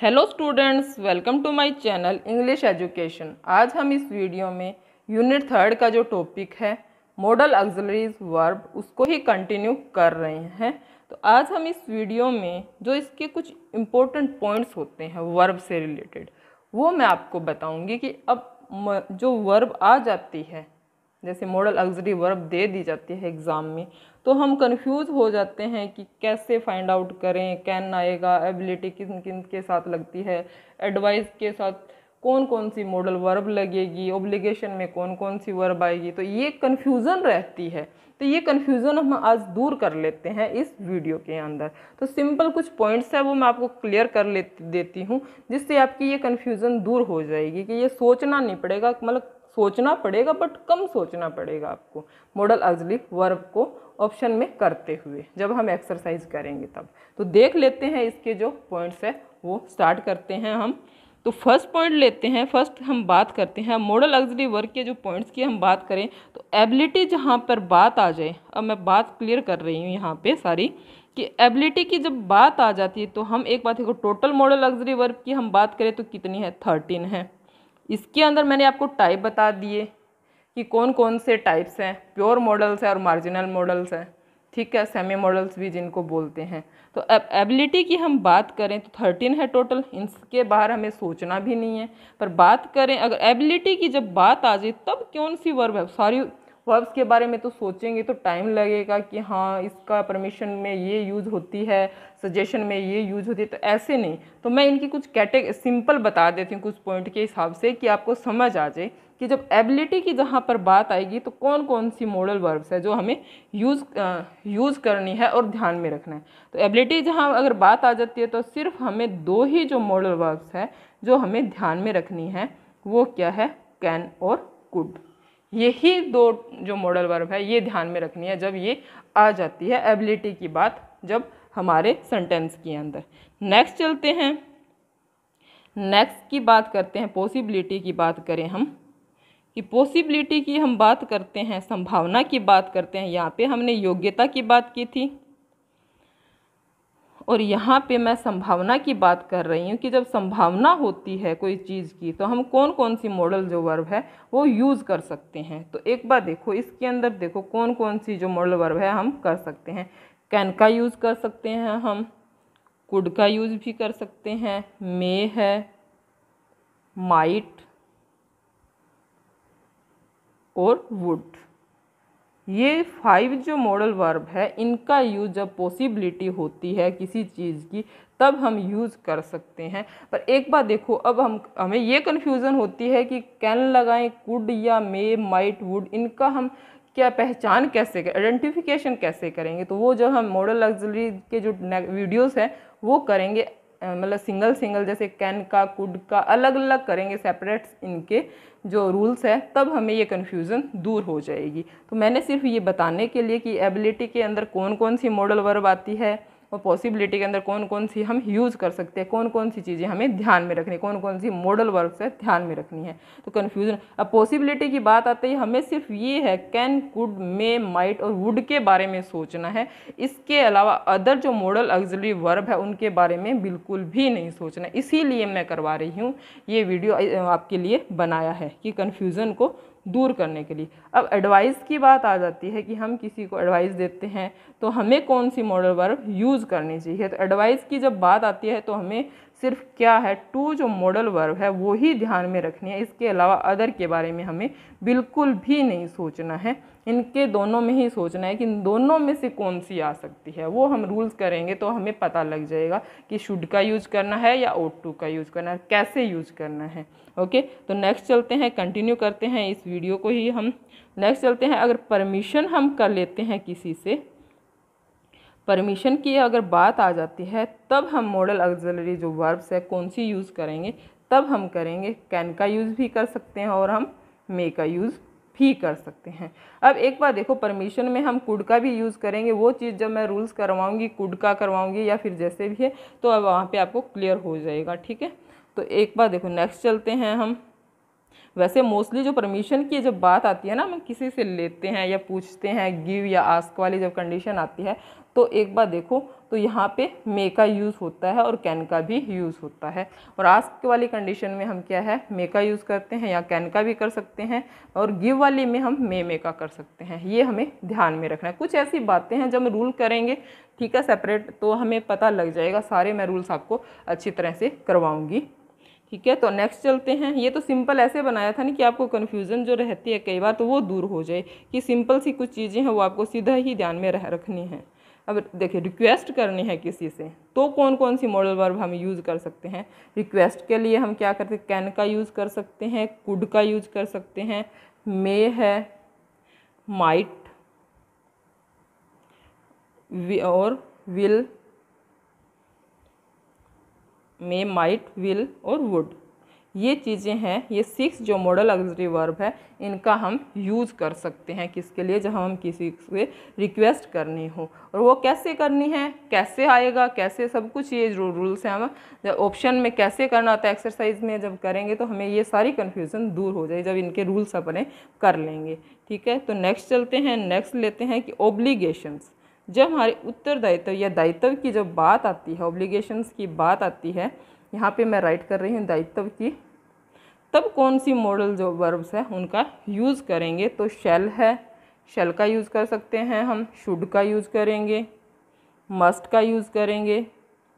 hello students welcome to my channel English education आज हम इस वीडियो में यूनिट थर्ड का जो टॉपिक है मॉडल एक्जलरीज वर्ब उसको ही कंटिन्यू कर रहे हैं तो आज हम इस वीडियो में जो इसके कुछ इम्पोर्टेंट पॉइंट्स होते हैं वर्ब से रिलेटेड वो मैं आपको बताऊंगी कि अब जो वर्ब आ जाती है जैसे मॉडल अग्जरी वर्ब दे दी जाती है एग्ज़ाम में तो हम कंफ्यूज हो जाते हैं कि कैसे फाइंड आउट करें कैन आएगा एबिलिटी किन किन के साथ लगती है एडवाइस के साथ कौन कौन सी मॉडल वर्ब लगेगी ओब्लिगेशन में कौन कौन सी वर्ब आएगी तो ये कन्फ्यूज़न रहती है तो ये कन्फ्यूज़न हम आज दूर कर लेते हैं इस वीडियो के अंदर तो सिंपल कुछ पॉइंट्स है वो मैं आपको क्लियर कर ले देती हूँ जिससे आपकी ये कन्फ्यूज़न दूर हो जाएगी कि ये सोचना नहीं पड़ेगा मतलब सोचना पड़ेगा बट कम सोचना पड़ेगा आपको मॉडल अजली वर्ब को ऑप्शन में करते हुए जब हम एक्सरसाइज करेंगे तब तो देख लेते हैं इसके जो पॉइंट्स है वो स्टार्ट करते हैं हम तो फर्स्ट पॉइंट लेते हैं फर्स्ट हम बात करते हैं मॉडल लग्जरी वर्क के जो पॉइंट्स की हम बात करें तो एबिलिटी जहाँ पर बात आ जाए अब मैं बात क्लियर कर रही हूँ यहाँ पे सारी कि एबिलिटी की जब बात आ जाती है तो हम एक बात है टोटल मॉडल लग्जरी वर्क की हम बात करें तो कितनी है थर्टीन है इसके अंदर मैंने आपको टाइप बता दिए कि कौन कौन से टाइप्स हैं प्योर मॉडल्स हैं और मार्जिनल मॉडल्स हैं ठीक है सेमी मॉडल्स भी जिनको बोलते हैं तो अब एबिलिटी की हम बात करें तो थर्टीन है टोटल इनके बाहर हमें सोचना भी नहीं है पर बात करें अगर एबिलिटी की जब बात आ जाए तब कौन सी वर्ब है सॉरी वर्ब्स के बारे में तो सोचेंगे तो टाइम लगेगा कि हाँ इसका परमिशन में ये यूज़ होती है सजेशन में ये यूज होती है तो ऐसे नहीं तो मैं इनकी कुछ कैटेग सिंपल बता देती हूँ कुछ पॉइंट के हिसाब से कि आपको समझ आ जाए कि जब एबिलिटी की जहाँ पर बात आएगी तो कौन कौन सी मॉडल वर्ब्स है जो हमें यूज़ यूज़ करनी है और ध्यान में रखना है तो एबिलिटी जहाँ अगर बात आ जाती है तो सिर्फ हमें दो ही जो मॉडल वर्ब्स है जो हमें ध्यान में रखनी है वो क्या है कैन और कुड यही दो जो मॉडल वर्ब है ये ध्यान में रखनी है जब ये आ जाती है एबिलिटी की बात जब हमारे सेंटेंस के अंदर नेक्स्ट चलते हैं नेक्स्ट की बात करते हैं पॉसिबिलिटी की बात करें हम कि पॉसिबिलिटी की हम बात करते हैं संभावना की बात करते हैं यहाँ पे हमने योग्यता की बात की थी और यहाँ पे मैं संभावना की बात कर रही हूँ कि जब संभावना होती है कोई चीज़ की तो हम कौन कौन सी मॉडल जो वर्ब है वो यूज़ कर सकते हैं तो एक बार देखो इसके अंदर देखो कौन कौन सी जो मॉडल वर्ब है हम कर सकते हैं कैन का यूज़ कर सकते हैं हम कुड का यूज़ भी कर सकते हैं मे है माइट और वुड ये फाइव जो मॉडल वर्ब है इनका यूज़ जब पॉसिबिलिटी होती है किसी चीज़ की तब हम यूज़ कर सकते हैं पर एक बार देखो अब हम हमें ये कन्फ्यूज़न होती है कि कैन लगाएं कुड या मे माइट वुड इनका हम क्या पहचान कैसे करें आइडेंटिफिकेशन कैसे करेंगे तो वो जो हम मॉडल लग्जरी के जो वीडियोस हैं वो करेंगे मतलब सिंगल सिंगल जैसे कैन का कुड का अलग अलग करेंगे सेपरेट इनके जो रूल्स है तब हमें ये कन्फ्यूज़न दूर हो जाएगी तो मैंने सिर्फ ये बताने के लिए कि एबिलिटी के अंदर कौन कौन सी मॉडल वर्ब आती है और पॉसिबिलिटी के अंदर कौन कौन सी हम यूज़ कर सकते हैं कौन कौन सी चीज़ें हमें ध्यान में रखनी कौन कौन सी मॉडल वर्क है ध्यान में रखनी है तो कन्फ्यूज़न अब पॉसिबिलिटी की बात आती है हमें सिर्फ ये है कैन कुड मे माइट और वुड के बारे में सोचना है इसके अलावा अदर जो मॉडल ऑक्जिलरी वर्ब है उनके बारे में बिल्कुल भी नहीं सोचना इसीलिए मैं करवा रही हूँ ये वीडियो आपके लिए बनाया है कि कन्फ्यूज़न को दूर करने के लिए अब एडवाइस की बात आ जाती है कि हम किसी को एडवाइस देते हैं तो हमें कौन सी मॉडल वर्ब यूज़ करनी चाहिए तो एडवाइस की जब बात आती है तो हमें सिर्फ क्या है टू जो मॉडल वर्ब है वो ही ध्यान में रखनी है इसके अलावा अदर के बारे में हमें बिल्कुल भी नहीं सोचना है इनके दोनों में ही सोचना है कि इन दोनों में से कौन सी आ सकती है वो हम रूल्स करेंगे तो हमें पता लग जाएगा कि शुड का यूज करना है या ओट टू का यूज करना है कैसे यूज करना है ओके तो नेक्स्ट चलते हैं कंटिन्यू करते हैं इस वीडियो को ही हम नेक्स्ट चलते हैं अगर परमिशन हम कर लेते हैं किसी से परमिशन की अगर बात आ जाती है तब हम मॉडल एक्जलरी जो वर्ब्स है कौन सी यूज़ करेंगे तब हम करेंगे कैन का यूज़ भी कर सकते हैं और हम मे का यूज़ भी कर सकते हैं अब एक बार देखो परमिशन में हम कुड का भी यूज़ करेंगे वो चीज़ जब मैं रूल्स करवाऊंगी कुड का करवाऊंगी या फिर जैसे भी है तो अब वहाँ पे आपको क्लियर हो जाएगा ठीक है तो एक बार देखो नेक्स्ट चलते हैं हम वैसे मोस्टली जो परमिशन की जब बात आती है ना हम किसी से लेते हैं या पूछते हैं गिव या आस्क वाली जब कंडीशन आती है तो एक बार देखो तो यहाँ पे मे का यूज़ होता है और कैन का भी यूज़ होता है और आस्क वाली कंडीशन में हम क्या है मे का यूज़ करते हैं या कैन का भी कर सकते हैं और गिव वाली में हम मे मे का कर सकते हैं ये हमें ध्यान में रखना है कुछ ऐसी बातें हैं जब हम रूल करेंगे ठीक है सेपरेट तो हमें पता लग जाएगा सारे मैं रूल्स आपको अच्छी तरह से करवाऊँगी ठीक है तो नेक्स्ट चलते हैं ये तो सिंपल ऐसे बनाया था ना कि आपको कन्फ्यूज़न जो रहती है कई बार तो वो दूर हो जाए कि सिंपल सी कुछ चीज़ें हैं वो आपको सीधा ही ध्यान में रह रखनी है अब देखिए रिक्वेस्ट करनी है किसी से तो कौन कौन सी मॉडल वर्ब हम यूज़ कर सकते हैं रिक्वेस्ट के लिए हम क्या करते हैं कैन का यूज़ कर सकते हैं कुड का यूज़ कर सकते हैं मे है माइट और विल मे माइट विल और वुड ये चीज़ें हैं ये सिक्स जो मॉडल ऑक्सिलरी वर्ब है इनका हम यूज़ कर सकते हैं किसके लिए जब हम किसी से रिक्वेस्ट करनी हो और वो कैसे करनी है कैसे आएगा कैसे सब कुछ ये जो रूल्स हैं हम जब ऑप्शन में कैसे करना होता है एक्सरसाइज में जब करेंगे तो हमें ये सारी कन्फ्यूज़न दूर हो जाए जब इनके रूल्स अपने कर लेंगे ठीक है तो नेक्स्ट चलते हैं नेक्स्ट लेते हैं कि ओब्लीगेशंस जब हमारे उत्तरदायित्व या दायित्व की जब बात आती है ऑब्लिगेशंस की बात आती है यहाँ पे मैं राइट कर रही हूँ दायित्व की तब कौन सी मॉडल जो वर्ब्स है उनका यूज़ करेंगे तो शेल है शेल का यूज़ कर सकते हैं हम शुड का यूज़ करेंगे मस्ट का यूज़ करेंगे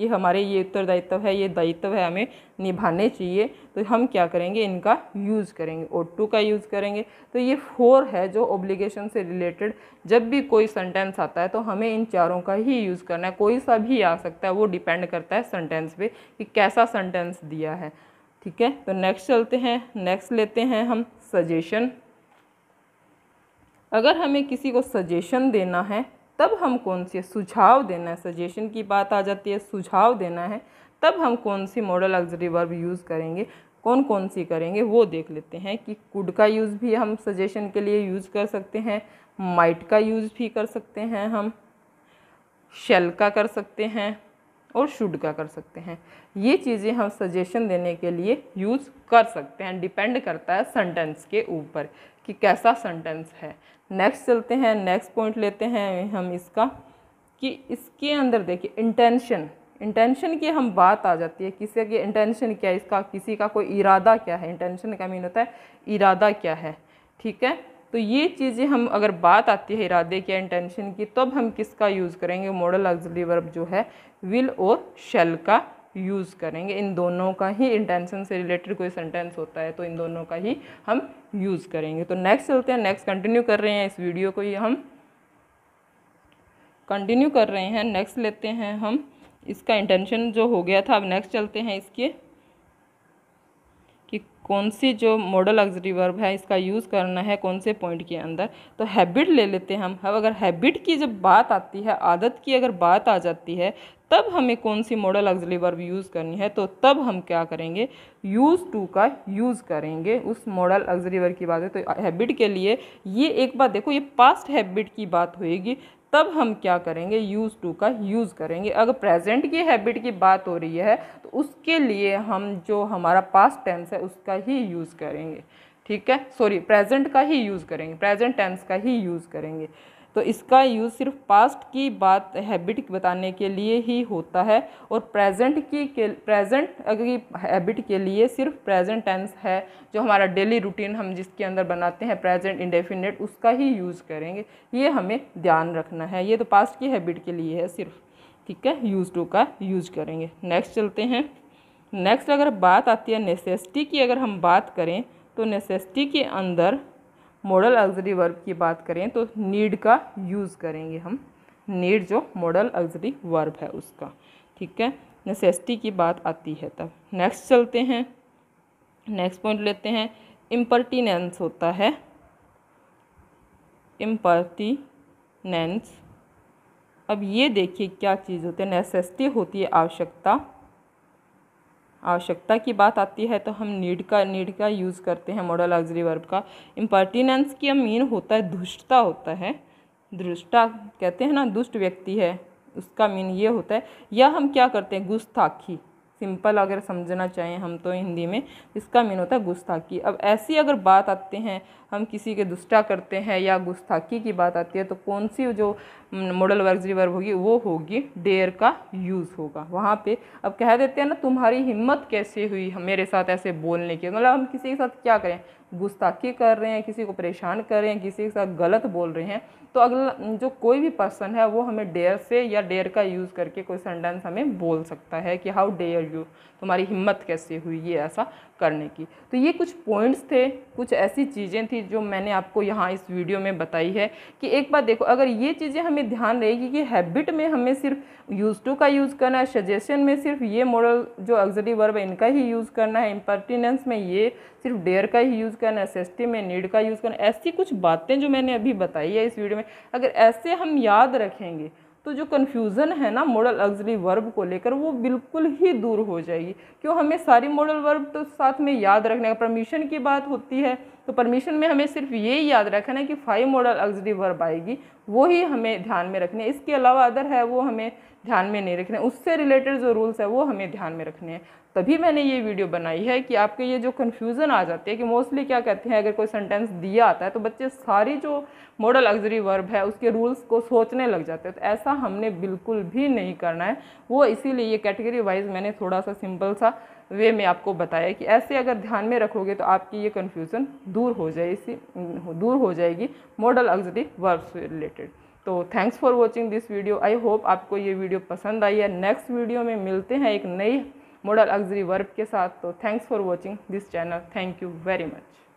ये हमारे ये उत्तरदायित्व है ये दायित्व है हमें निभाने चाहिए तो हम क्या करेंगे इनका यूज़ करेंगे ओ टू का यूज़ करेंगे तो ये फोर है जो ऑब्लिगेशन से रिलेटेड जब भी कोई सेंटेंस आता है तो हमें इन चारों का ही यूज़ करना है कोई सा भी आ सकता है वो डिपेंड करता है सेंटेंस पे कि कैसा सेंटेंस दिया है ठीक है तो नेक्स्ट चलते हैं नेक्स्ट लेते हैं हम सजेशन अगर हमें किसी को सजेशन देना है तब हम कौन सी सुझाव देना है सजेशन की बात आ जाती है सुझाव देना है तब हम कौन सी मॉडल लग्जरी वर्ब यूज़ करेंगे कौन कौन सी करेंगे वो देख लेते हैं कि कुड का यूज़ भी हम सजेशन के लिए यूज़ कर सकते हैं माइट का यूज़ भी कर सकते हैं हम शेल का कर सकते हैं और शुड का कर सकते हैं ये चीज़ें हम सजेशन देने के लिए यूज़ कर सकते हैं डिपेंड करता है सेंटेंस के ऊपर कि कैसा सेंटेंस है नेक्स्ट चलते हैं नेक्स्ट पॉइंट लेते हैं हम इसका कि इसके अंदर देखिए इंटेंशन इंटेंशन की हम बात आ जाती है किसी की इंटेंशन क्या है इसका किसी का कोई इरादा क्या है इंटेंशन का मीन होता है इरादा क्या है ठीक है तो ये चीज़ें हम अगर बात आती है इरादे की इंटेंशन की तब हम किसका यूज़ करेंगे मॉडल ऑक्सिलरी वर्ब जो है विल और शेल का यूज़ करेंगे इन दोनों का ही इंटेंशन से रिलेटेड कोई सेंटेंस होता है तो इन दोनों का ही हम यूज़ करेंगे तो नेक्स्ट चलते हैं नेक्स्ट कंटिन्यू कर रहे हैं इस वीडियो को ये हम कंटिन्यू कर रहे हैं नेक्स्ट लेते हैं हम इसका इंटेंशन जो हो गया था अब नेक्स्ट चलते हैं इसके कि कौन सी जो मॉडल ऑक्सिलरी वर्ब है इसका यूज़ करना है कौन से पॉइंट के अंदर तो हैबिट ले लेते हैं हम अब अगर हैबिट की जब बात आती है आदत की अगर बात आ जाती है तब हमें कौन सी मॉडल ऑक्सिलरी वर्ब यूज़ करनी है तो तब हम क्या करेंगे यूज़ टू का यूज़ करेंगे उस मॉडल ऑक्सिलरी वर्ब की बात है तो हैबिट के लिए ये एक बात देखो ये पास्ट हैबिट की बात होएगी तब हम क्या करेंगे यूज़ टू का यूज़ करेंगे अगर प्रेजेंट की हैबिट की बात हो रही है तो उसके लिए हम जो हमारा पास्ट टेंस है उसका ही यूज़ करेंगे ठीक है सॉरी प्रेजेंट का ही यूज़ करेंगे प्रेजेंट टेंस का ही यूज़ करेंगे तो इसका यूज़ सिर्फ पास्ट की बात हैबिट बताने के लिए ही होता है और प्रेजेंट की के प्रेजेंट अगर हैबिट के लिए सिर्फ प्रेजेंट टेंस है जो हमारा डेली रूटीन हम जिसके अंदर बनाते हैं प्रेजेंट इंडेफिनेट उसका ही यूज़ करेंगे ये हमें ध्यान रखना है ये तो पास्ट की हैबिट के लिए है सिर्फ ठीक है यूज़ टू का यूज करेंगे नेक्स्ट चलते हैं नेक्स्ट अगर बात आती है नेसेसिटी की अगर हम बात करें तो नेसेसिटी के अंदर मॉडल अग्जरी वर्ब की बात करें तो नीड का यूज़ करेंगे हम नीड जो मॉडल अग्जरी वर्ब है उसका ठीक है नेसेसिटी की बात आती है तब नेक्स्ट चलते हैं नेक्स्ट पॉइंट लेते हैं इम्पर्टिनेंस होता है इम्पर्टिनेंस अब ये देखिए क्या चीज़ होती है नेसेसिटी होती है आवश्यकता आवश्यकता की बात आती है तो हम नीड का नीड का यूज़ करते हैं मॉडल लग्जरी वर्ब का इम्पर्टिनेंस की मीन होता है दुष्टता होता है दुष्टा कहते हैं ना दुष्ट व्यक्ति है उसका मीन ये होता है या हम क्या करते हैं गुस्ताखी सिंपल अगर समझना चाहें हम तो हिंदी में इसका मीन होता है गुस्ताखी अब ऐसी अगर बात आते हैं हम किसी के दुष्टा करते हैं या गुस्ताखी की बात आती है तो कौन सी जो मॉडल वर्गजरी वर्ब होगी वो होगी डेयर का यूज़ होगा वहाँ पे अब कह देते हैं ना तुम्हारी हिम्मत कैसे हुई मेरे साथ ऐसे बोलने की मतलब हम किसी के साथ क्या करें गुस्ताखी कर रहे हैं किसी को परेशान कर रहे हैं किसी के साथ गलत बोल रहे हैं तो अगला जो कोई भी पर्सन है वो हमें डेयर से या डेयर का यूज़ करके कोई सेंटेंस हमें बोल सकता है कि हाउ डेयर यू तुम्हारी हिम्मत कैसे हुई ये ऐसा करने की तो ये कुछ पॉइंट्स थे कुछ ऐसी चीज़ें थी जो मैंने आपको यहाँ इस वीडियो में बताई है कि एक बार देखो अगर ये चीज़ें हमें ध्यान रहेगी कि हैबिट में हमें सिर्फ यूज़ टू का यूज़ करना है सजेशन में सिर्फ ये मॉडल जो अग्जरी वर्ब है इनका ही यूज़ करना है इम्पर्टिनेंस में ये सिर्फ डेयर का ही यूज़ करना है एस में नीड का यूज़ करना ऐसी कुछ बातें जो मैंने अभी बताई है इस वीडियो में अगर ऐसे हम याद रखेंगे तो जो कन्फ्यूज़न है ना मॉडल अग्जरी वर्ब को लेकर वो बिल्कुल ही दूर हो जाएगी क्यों हमें सारी मॉडल वर्ब तो साथ में याद रखने का परमिशन की बात होती है तो परमिशन में हमें सिर्फ ये याद रखना है कि फाइव मॉडल अग्जरी वर्ब आएगी वो ही हमें ध्यान में रखने है इसके अलावा अदर है वो हमें ध्यान में नहीं रखने उससे रिलेटेड जो रूल्स है वो हमें ध्यान में रखने हैं तभी मैंने ये वीडियो बनाई है कि आपके ये जो कन्फ्यूज़न आ जाती है कि मोस्टली क्या कहते हैं अगर कोई सेंटेंस दिया आता है तो बच्चे सारी जो मॉडल अग्जरी वर्ब है उसके रूल्स को सोचने लग जाते हैं तो ऐसा हमने बिल्कुल भी नहीं करना है वो इसीलिए ये कैटेगरी वाइज मैंने थोड़ा सा सिंपल सा वे में आपको बताया कि ऐसे अगर ध्यान में रखोगे तो आपकी ये कन्फ्यूज़न दूर हो जाए इसी हम्म, दूर हो जाएगी मॉडल ऑक्जिटिव वर्ब से रिलेटेड तो thanks for watching this video I hope आपको ये वीडियो पसंद आई है नेक्स्ट वीडियो में मिलते हैं एक नई मॉडल ऑक्जरी वर्ब के साथ तो thanks for watching this channel thank you very much